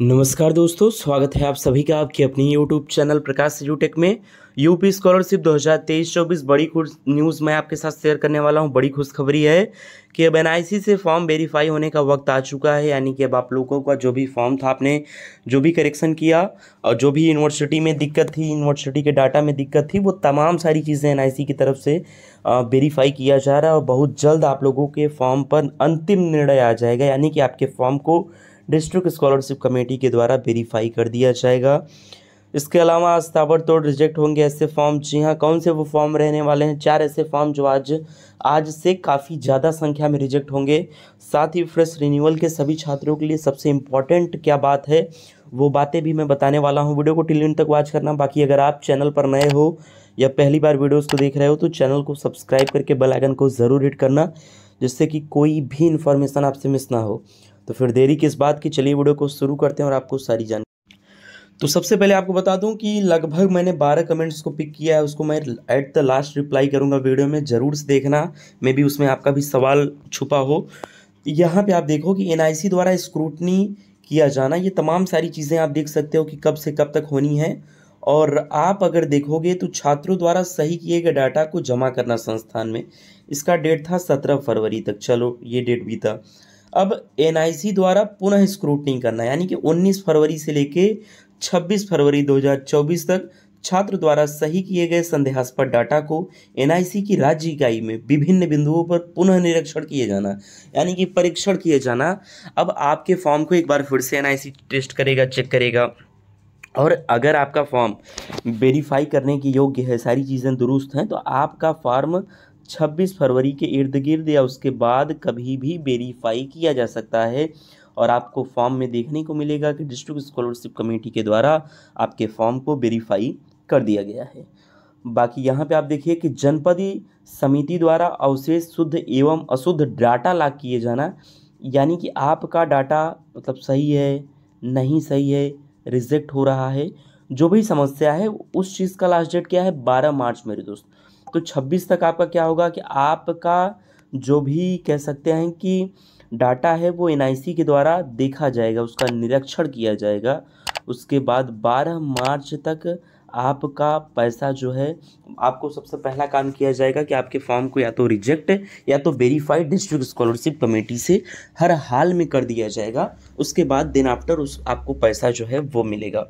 नमस्कार दोस्तों स्वागत है आप सभी का आपके अपने यूट्यूब चैनल प्रकाश यूटेक में यूपी स्कॉलरशिप 2023-24 बड़ी खुश न्यूज़ मैं आपके साथ शेयर करने वाला हूं बड़ी खुशखबरी है कि अब एन से फॉर्म वेरीफाई होने का वक्त आ चुका है यानी कि अब आप लोगों का जो भी फॉर्म था आपने जो भी करेक्शन किया और जो भी यूनिवर्सिटी में दिक्कत थी यूनिवर्सिटी के डाटा में दिक्कत थी वो तमाम सारी चीज़ें एन की तरफ से वेरीफाई किया जा रहा है और बहुत जल्द आप लोगों के फॉर्म पर अंतिम निर्णय आ जाएगा यानी कि आपके फॉर्म को डिस्ट्रिक्ट स्कॉलरशिप कमेटी के द्वारा वेरीफाई कर दिया जाएगा इसके अलावा तोड़ रिजेक्ट होंगे ऐसे फॉर्म जी हाँ कौन से वो फॉर्म रहने वाले हैं चार ऐसे फॉर्म जो आज आज से काफ़ी ज़्यादा संख्या में रिजेक्ट होंगे साथ ही फ्रेश रिन्यूअल के सभी छात्रों के लिए सबसे इम्पॉर्टेंट क्या बात है वो बातें भी मैं बताने वाला हूँ वीडियो को टिल तक वॉच करना बाकी अगर आप चैनल पर नए हो या पहली बार वीडियोज़ को देख रहे हो तो चैनल को सब्सक्राइब करके बेलाइकन को ज़रूर हिट करना जिससे कि कोई भी इन्फॉर्मेशन आपसे मिस ना हो तो फिर देरी किस बात की चलिए वीडियो को शुरू करते हैं और आपको सारी जानकारी तो सबसे पहले आपको बता दूं कि लगभग मैंने 12 कमेंट्स को पिक किया है उसको मैं एट द लास्ट रिप्लाई करूंगा वीडियो में ज़रूर से देखना मे बी उसमें आपका भी सवाल छुपा हो यहाँ पे आप देखो कि एन द्वारा स्क्रूटनी किया जाना ये तमाम सारी चीज़ें आप देख सकते हो कि कब से कब तक होनी है और आप अगर देखोगे तो छात्रों द्वारा सही किए गए डाटा को जमा करना संस्थान में इसका डेट था सत्रह फरवरी तक चलो ये डेट भी था अब एनआईसी द्वारा पुनः स्क्रूटनी करना यानी कि 19 फरवरी से लेके 26 फरवरी 2024 तक छात्र द्वारा सही किए गए संदेहास्पद डाटा को एनआईसी की राज्य इकाई में विभिन्न बिंदुओं पर पुनः निरीक्षण किए जाना यानी कि परीक्षण किए जाना अब आपके फॉर्म को एक बार फिर से एनआईसी टेस्ट करेगा चेक करेगा और अगर आपका फॉर्म वेरीफाई करने के योग्य है सारी चीज़ें दुरुस्त हैं तो आपका फॉर्म 26 फरवरी के इर्द गिर्द या उसके बाद कभी भी वेरीफाई किया जा सकता है और आपको फॉर्म में देखने को मिलेगा कि डिस्ट्रिक्ट स्कॉलरशिप कमेटी के द्वारा आपके फॉर्म को वेरीफाई कर दिया गया है बाकी यहाँ पे आप देखिए कि जनपदी समिति द्वारा अवशेष शुद्ध एवं अशुद्ध डाटा लाग किए जाना यानी कि आपका डाटा मतलब सही है नहीं सही है रिजेक्ट हो रहा है जो भी समस्या है उस चीज़ का लास्ट डेट क्या है बारह मार्च मेरे दोस्त तो 26 तक आपका क्या होगा कि आपका जो भी कह सकते हैं कि डाटा है वो एन के द्वारा देखा जाएगा उसका निरीक्षण किया जाएगा उसके बाद 12 मार्च तक आपका पैसा जो है आपको सबसे पहला काम किया जाएगा कि आपके फॉर्म को या तो रिजेक्ट या तो वेरीफाइड डिस्ट्रिक्ट स्कॉलरशिप कमेटी से हर हाल में कर दिया जाएगा उसके बाद दिन आफ्टर उस आपको पैसा जो है वो मिलेगा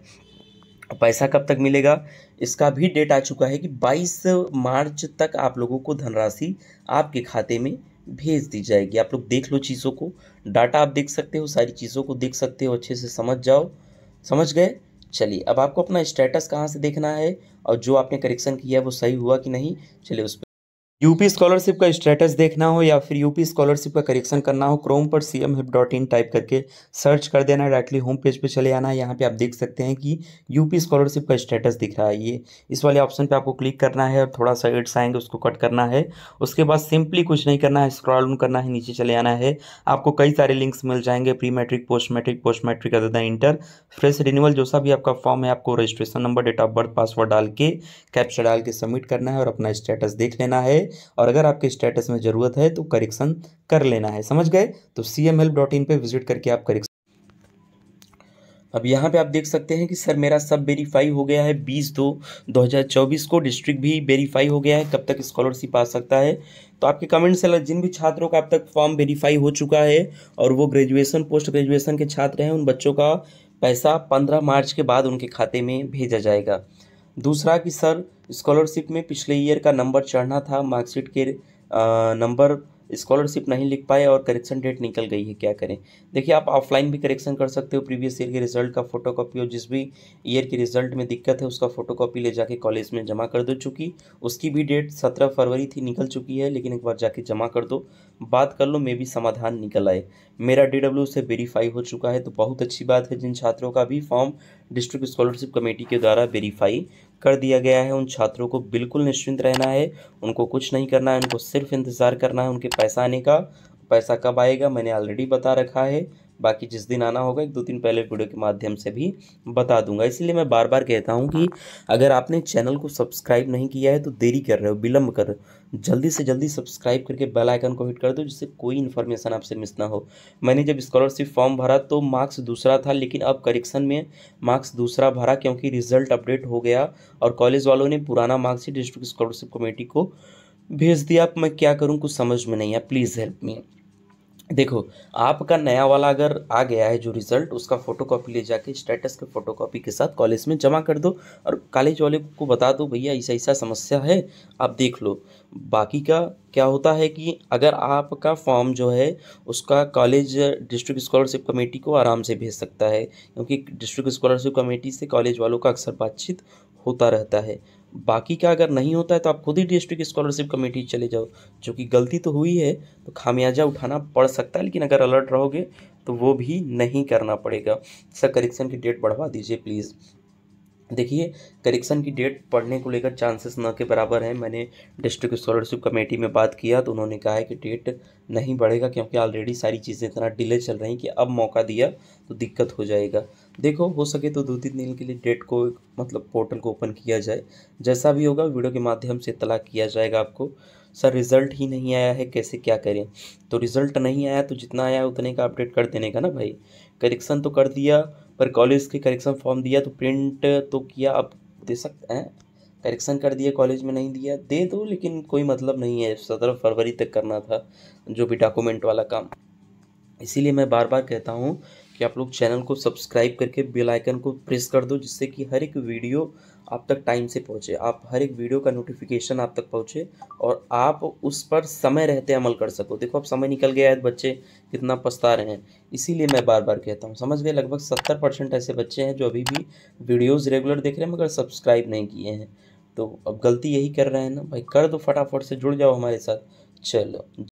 पैसा कब तक मिलेगा इसका भी डेट आ चुका है कि 22 मार्च तक आप लोगों को धनराशि आपके खाते में भेज दी जाएगी आप लोग देख लो चीज़ों को डाटा आप देख सकते हो सारी चीज़ों को देख सकते हो अच्छे से समझ जाओ समझ गए चलिए अब आपको अपना स्टेटस कहाँ से देखना है और जो आपने करेक्शन किया है वो सही हुआ कि नहीं चलिए उस यूपी स्कॉलरशिप का स्टेटस देखना हो या फिर यूपी स्कॉलरशिप का करेक्शन करना हो क्रोम पर C M help dot in type करके सर्च कर देना डायरेक्टली होम पेज पे चले आना यहाँ पे आप देख सकते हैं कि यूपी स्कॉलरशिप का स्टेटस दिख रहा है ये इस वाले ऑप्शन पे आपको क्लिक करना है और थोड़ा सा एड्स आएंगे उसको कट करना है उसके बाद सिंपली कुछ नहीं करना है स्क्रॉल करना है नीचे चले आना है आपको कई सारे लिंक्स मिल जाएंगे pre matric post matric post matric other than inter fresh renewal जो सा भी आपका फॉर्म है आपको registration number date of birth password डाल के कैप्चर डाल के सबमिट करना है और अपना स्टेटस देख लेना है और अगर आपके स्टेटस में ज़रूरत है तो करेक्शन कर लेना है समझ गए तो C M L dot in पर विजिट करके आप करेक्शन अब यहाँ पे आप देख सकते हैं कि सर मेरा सब वेरीफाई हो गया है बीस दो दो हज़ार चौबीस को डिस्ट्रिक्ट भी वेरीफाई हो गया है कब तक स्कॉलरशिप आ सकता है तो आपके कमेंट से जिन भी छात्रों का अब तक फॉर्म वेरीफाई हो चुका है और वो ग्रेजुएशन पोस्ट ग्रेजुएशन के छात्र हैं उन बच्चों का पैसा पंद्रह मार्च के बाद उनके खाते में भेजा जाएगा दूसरा कि सर स्कॉलरशिप में पिछले ईयर का नंबर चढ़ना था मार्कशीट के नंबर स्कॉलरशिप नहीं लिख पाए और करेक्शन डेट निकल गई है क्या करें देखिए आप ऑफलाइन भी करेक्शन कर सकते हो प्रीवियस ईयर के रिजल्ट का फोटो कॉपी और जिस भी ईयर के रिजल्ट में दिक्कत है उसका फोटो कॉपी ले जाके कॉलेज में जमा कर दो चूँकि उसकी भी डेट सत्रह फरवरी थी निकल चुकी है लेकिन एक बार जाके जमा कर दो बात कर लो मे भी समाधान निकल आए मेरा डी से वेरीफाई हो चुका है तो बहुत अच्छी बात है जिन छात्रों का भी फॉर्म डिस्ट्रिक्ट स्कॉलरशिप कमेटी के द्वारा वेरीफाई कर दिया गया है उन छात्रों को बिल्कुल निश्चिंत रहना है उनको कुछ नहीं करना है उनको सिर्फ इंतज़ार करना है उनके पैसा आने का पैसा कब आएगा मैंने ऑलरेडी बता रखा है बाकी जिस दिन आना होगा एक दो दिन पहले वीडियो के माध्यम से भी बता दूंगा इसलिए मैं बार बार कहता हूँ कि अगर आपने चैनल को सब्सक्राइब नहीं किया है तो देरी कर रहे हो विलम्ब कर जल्दी से जल्दी सब्सक्राइब करके बेल आइकन को हिट कर दो जिससे कोई इन्फॉर्मेशन आपसे मिस ना हो मैंने जब स्कॉलरशिप फॉर्म भरा तो मार्क्स दूसरा था लेकिन अब करेक्शन में मार्क्स दूसरा भरा क्योंकि रिजल्ट अपडेट हो गया और कॉलेज वालों ने पुराना मार्क्स डिस्ट्रिक्ट स्कॉलरशिप कमेटी को भेज दिया अब मैं क्या करूँ कुछ समझ में नहीं आया प्लीज़ हेल्प मी देखो आपका नया वाला अगर आ गया है जो रिज़ल्ट उसका फ़ोटोकॉपी ले जाके स्टेटस के फ़ोटोकॉपी के साथ कॉलेज में जमा कर दो और कॉलेज वाले को बता दो भैया ऐसा ऐसा समस्या है आप देख लो बाकी का क्या होता है कि अगर आपका फॉर्म जो है उसका कॉलेज डिस्ट्रिक्ट स्कॉलरशिप कमेटी को आराम से भेज सकता है क्योंकि डिस्ट्रिक्ट स्कॉलरशिप कमेटी से कॉलेज वालों का अक्सर बातचीत होता रहता है बाकी का अगर नहीं होता है तो आप खुद ही डिस्ट्रिक्ट स्कॉलरशिप कमेटी चले जाओ जो कि गलती तो हुई है तो खामियाजा उठाना पड़ सकता है लेकिन अगर अलर्ट रहोगे तो वो भी नहीं करना पड़ेगा सर करेक्शन की डेट बढ़वा दीजिए प्लीज़ देखिए करेक्शन की डेट पढ़ने को लेकर चांसेस न के बराबर हैं मैंने डिस्ट्रिक्ट स्कॉलरशिप कमेटी में बात किया तो उन्होंने कहा है कि डेट नहीं बढ़ेगा क्योंकि ऑलरेडी सारी चीज़ें इतना डिले चल रही हैं कि अब मौका दिया तो दिक्कत हो जाएगा देखो हो सके तो दो तीन दिन के लिए डेट को मतलब पोर्टल को ओपन किया जाए जैसा भी होगा वीडियो के माध्यम से तलाक किया जाएगा आपको सर रिज़ल्ट ही नहीं आया है कैसे क्या करें तो रिज़ल्ट नहीं आया तो जितना आया उतने का अपडेट कर देने का ना भाई करेक्शन तो कर दिया पर कॉलेज के करेक्शन फॉर्म दिया तो प्रिंट तो किया आप दे सकते हैं करेक्शन कर दिया कॉलेज में नहीं दिया दे दो लेकिन कोई मतलब नहीं है सत्रह फरवरी तक करना था जो भी डॉक्यूमेंट वाला काम इसीलिए मैं बार बार कहता हूँ कि आप लोग चैनल को सब्सक्राइब करके बेल आइकन को प्रेस कर दो जिससे कि हर एक वीडियो आप तक टाइम से पहुंचे आप हर एक वीडियो का नोटिफिकेशन आप तक पहुंचे और आप उस पर समय रहते अमल कर सको देखो अब समय निकल गया है बच्चे कितना पछता रहे हैं इसीलिए मैं बार बार कहता हूं समझ गए लगभग सत्तर परसेंट ऐसे बच्चे हैं जो अभी भी वीडियोज़ रेगुलर देख रहे हैं मगर सब्सक्राइब नहीं किए हैं तो अब गलती यही कर रहे हैं ना भाई कर दो फटाफट से जुड़ जाओ हमारे साथ चलो